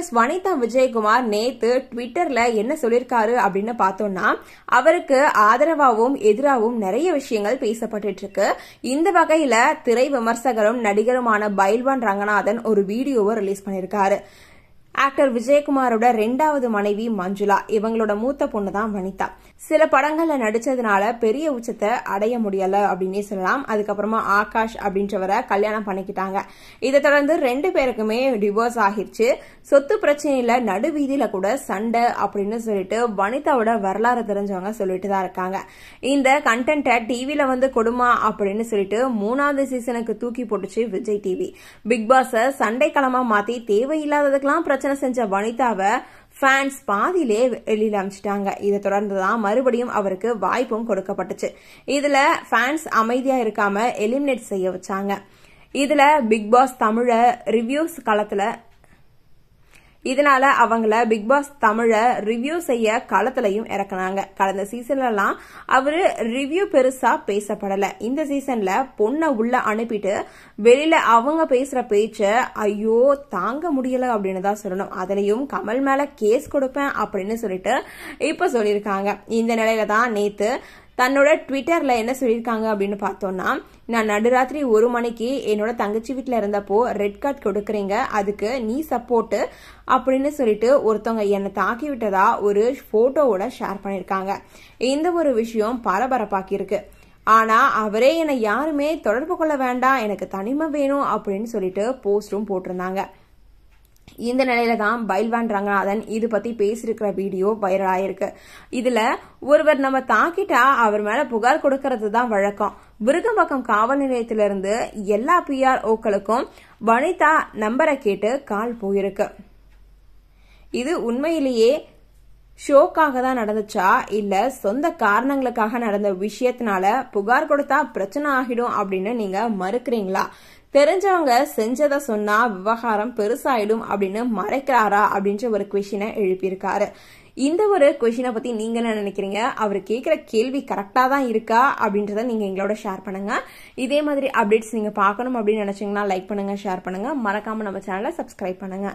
actress Vanitha Vijayakumar நேத்து ட்விட்டர்ல என்ன சொல்லியிருக்காரு அப்படின்னு பார்த்தோம்னா அவருக்கு ஆதரவாகவும் எதிராகவும் நிறைய விஷயங்கள் பேசப்பட்டு இருக்கு இந்த வகையில திரை விமர்சகரும் நடிகருமான பைல்வான் ரங்கநாதன் ஒரு வீடியோவை ரிலீஸ் பண்ணிருக்காரு ஆக்டர் விஜயகுமாரோட ரெண்டாவது மனைவி மஞ்சுளா இவங்களோட மூத்த பொண்ணு தான் வனிதா சில படங்கள்ல நடிச்சதுனால பெரிய உச்சத்தை அடைய முடியல அப்படின்னே சொல்லலாம் அதுக்கப்புறமா ஆகாஷ் அப்படின்றவரை கல்யாணம் பண்ணிக்கிட்டாங்க இதை தொடர்ந்து ரெண்டு பேருக்குமே டிவோர்ஸ் ஆகிருச்சு சொத்து பிரச்சனையில நடுவீதியில கூட சண்டை அப்படின்னு சொல்லிட்டு வனிதாவோட வரலாறு தெரிஞ்சவங்க சொல்லிட்டு தான் இருக்காங்க இந்த கண்டென்ட்டை டிவியில வந்து கொடுமா அப்படின்னு சொல்லிட்டு மூணாவது சீசனுக்கு தூக்கி போட்டுச்சு விஜய் டிவி பிக் பாஸ் சண்டை களமா மாத்தி தேவையில்லாததுக்கெல்லாம் பிரச்சனை செஞ்ச வனிதாவை ஃபேன்ஸ் பாதியிலே வெளியில் அமைச்சிட்டாங்க இதை தொடர்ந்து தான் மறுபடியும் அவருக்கு வாய்ப்பும் கொடுக்கப்பட்டுச்சு இதில் ஃபேன்ஸ் அமைதியாக இருக்காமல் எலிமினேட் செய்ய வச்சாங்க இதில் பிக் பாஸ் தமிழை ரிவ்யூஸ் காலத்தில் இதனால அவங்கள பிக் பாஸ் தமிழ ரிவ்யூ செய்ய களத்திலையும் இறக்குனாங்க கடந்த சீசன்லலாம் அவரு ரிவ்யூ பெருசா பேசப்படல இந்த சீசன்ல பொண்ணை உள்ள அனுப்பிட்டு வெளியில அவங்க பேசுற பேச்ச ஐயோ தாங்க முடியல அப்படின்னு தான் சொல்லணும் அதுலயும் கமல் மேல கேஸ் கொடுப்பேன் அப்படின்னு சொல்லிட்டு இப்ப சொல்லியிருக்காங்க இந்த நிலையில தான் நேத்து தன்னோட ட்விட்டர்ல என்ன சொல்லியிருக்காங்க அப்படின்னு பார்த்தோம்னா நான் நடுராத்திரி ஒரு மணிக்கு என்னோட தங்கச்சி வீட்டில் இருந்தப்போ ரெட் கார்ட் கொடுக்குறீங்க அதுக்கு நீ சப்போர்ட்டு அப்படின்னு சொல்லிட்டு ஒருத்தவங்க என்னை தாக்கி விட்டதா ஒரு போட்டோவோட ஷேர் பண்ணியிருக்காங்க இந்த ஒரு விஷயம் பரபரப்பாக்கி இருக்கு ஆனா அவரே என்னை யாருமே தொடர்பு கொள்ள வேண்டாம் எனக்கு தனிமை வேணும் அப்படின்னு சொல்லிட்டு போஸ்டும் போட்டிருந்தாங்க இந்த நிலையில தான் பைல்வான் ரங்கநாதன் இது பத்தி பேசியிருக்கிற வீடியோ வைரல் ஆயிருக்கு இதுல ஒருவர் நம்ம தாக்கிட்டா அவர் மேல புகார் கொடுக்கறது தான் வழக்கம் விருகம்பக்கம் காவல் நிலையத்திலிருந்து எல்லா பிஆர்ஓக்களுக்கும் வனிதா நம்பரை கேட்டு கால் போயிருக்கு இது உண்மையிலேயே ஷோக்காக தான் நடந்துச்சா இல்லை சொந்த காரணங்களுக்காக நடந்த விஷயத்தினால புகார் கொடுத்தா பிரச்சனை ஆகிடும் அப்படின்னு நீங்கள் மறுக்கிறீங்களா தெரிஞ்சவங்க செஞ்சதை சொன்னா விவகாரம் பெருசாயிடும் அப்படின்னு மறைக்கிறாரா அப்படின்ற ஒரு கொஷினை எழுப்பியிருக்காரு இந்த ஒரு கொஷினை பத்தி நீங்க என்ன நினைக்கிறீங்க அவர் கேட்கிற கேள்வி கரெக்டா தான் இருக்கா அப்படின்றத நீங்க எங்களோட ஷேர் பண்ணுங்க இதே மாதிரி அப்டேட்ஸ் நீங்க பார்க்கணும் அப்படின்னு நினைச்சீங்கன்னா லைக் பண்ணுங்க ஷேர் பண்ணுங்க மறக்காம நம்ம சேனலை சப்ஸ்கிரைப் பண்ணுங்க